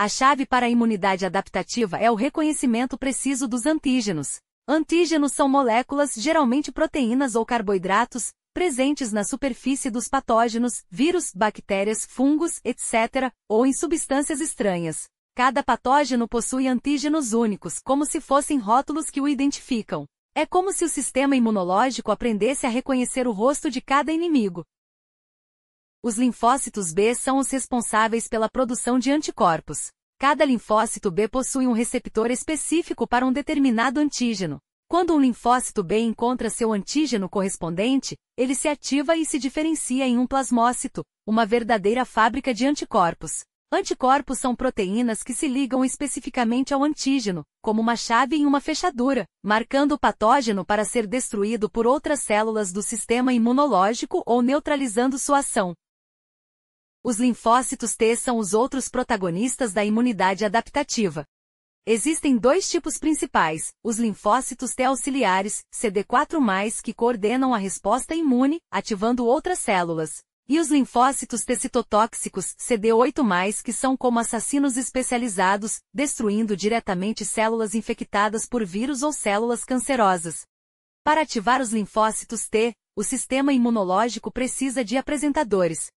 A chave para a imunidade adaptativa é o reconhecimento preciso dos antígenos. Antígenos são moléculas, geralmente proteínas ou carboidratos, presentes na superfície dos patógenos, vírus, bactérias, fungos, etc., ou em substâncias estranhas. Cada patógeno possui antígenos únicos, como se fossem rótulos que o identificam. É como se o sistema imunológico aprendesse a reconhecer o rosto de cada inimigo, os linfócitos B são os responsáveis pela produção de anticorpos. Cada linfócito B possui um receptor específico para um determinado antígeno. Quando um linfócito B encontra seu antígeno correspondente, ele se ativa e se diferencia em um plasmócito, uma verdadeira fábrica de anticorpos. Anticorpos são proteínas que se ligam especificamente ao antígeno, como uma chave em uma fechadura, marcando o patógeno para ser destruído por outras células do sistema imunológico ou neutralizando sua ação. Os linfócitos T são os outros protagonistas da imunidade adaptativa. Existem dois tipos principais, os linfócitos T auxiliares, CD4+, que coordenam a resposta imune, ativando outras células, e os linfócitos T citotóxicos, CD8+, que são como assassinos especializados, destruindo diretamente células infectadas por vírus ou células cancerosas. Para ativar os linfócitos T, o sistema imunológico precisa de apresentadores,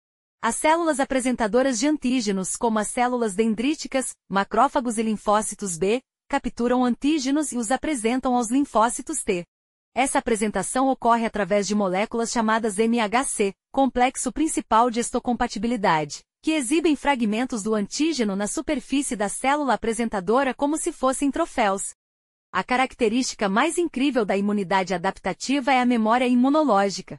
as células apresentadoras de antígenos, como as células dendríticas, macrófagos e linfócitos B, capturam antígenos e os apresentam aos linfócitos T. Essa apresentação ocorre através de moléculas chamadas MHC, complexo principal de estocompatibilidade, que exibem fragmentos do antígeno na superfície da célula apresentadora como se fossem troféus. A característica mais incrível da imunidade adaptativa é a memória imunológica,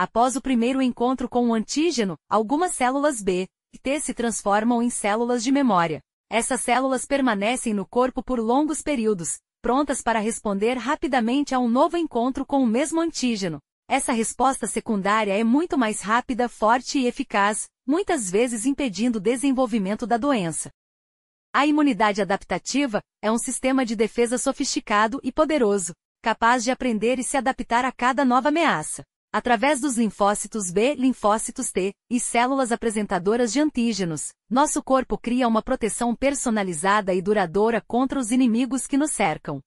Após o primeiro encontro com o antígeno, algumas células B e T se transformam em células de memória. Essas células permanecem no corpo por longos períodos, prontas para responder rapidamente a um novo encontro com o mesmo antígeno. Essa resposta secundária é muito mais rápida, forte e eficaz, muitas vezes impedindo o desenvolvimento da doença. A imunidade adaptativa é um sistema de defesa sofisticado e poderoso, capaz de aprender e se adaptar a cada nova ameaça. Através dos linfócitos B, linfócitos T e células apresentadoras de antígenos, nosso corpo cria uma proteção personalizada e duradoura contra os inimigos que nos cercam.